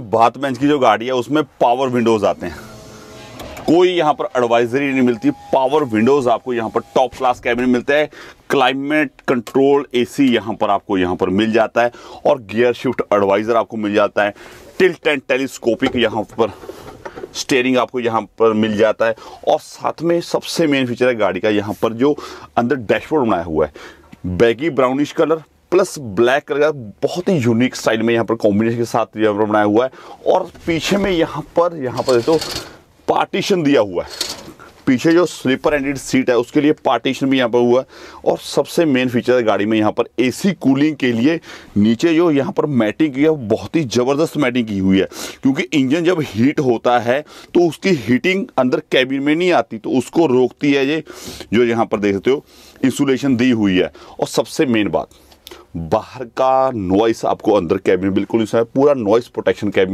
भात बेंच की जो गाड़ी है उसमें पावर विंडोज आते हैं कोई यहाँ पर एडवाइजरी नहीं मिलती पावर विंडोज आपको यहाँ पर टॉप क्लास कैबिन मिलता है क्लाइमेट कंट्रोल एसी यहाँ पर आपको यहाँ पर मिल जाता है और गियर शिफ्ट एडवाइजर आपको मिल जाता है टिल्ट एंड टेलीस्कोपिक यहाँ पर स्टेयरिंग आपको यहाँ पर मिल जाता है और साथ में सबसे मेन फीचर है गाड़ी का यहाँ पर जो अंदर डैशबोर्ड बनाया हुआ है beige brownish colour plus black colour का बहुत ही यूनिक स्टाइल में यहाँ पर कॉम्बिनेशन के साथ यहाँ पर बनाया हुआ है और पीछे में यहाँ पर यहाँ पर देखो पार्टीशन दिया हुआ है पीछे जो स्लीपर एंडेड सीट है उसके लिए पार्टीशन भी यहाँ पर हुआ है और सबसे मेन फीचर है गाड़ी में यहाँ पर एसी कूलिंग के लिए नीचे जो यहाँ पर मैटिंग की है बहुत ही ज़बरदस्त मैटिंग की हुई है क्योंकि इंजन जब हीट होता है तो उसकी हीटिंग अंदर कैबिन में नहीं आती तो उसको रोकती है ये जो यहाँ पर देख सकते हो इंसुलेशन दी हुई है और सबसे मेन बात बाहर का नॉइस आपको अंदर कैबिन बिल्कुल नहीं सुना पूरा नॉइस प्रोटेक्शन कैबिन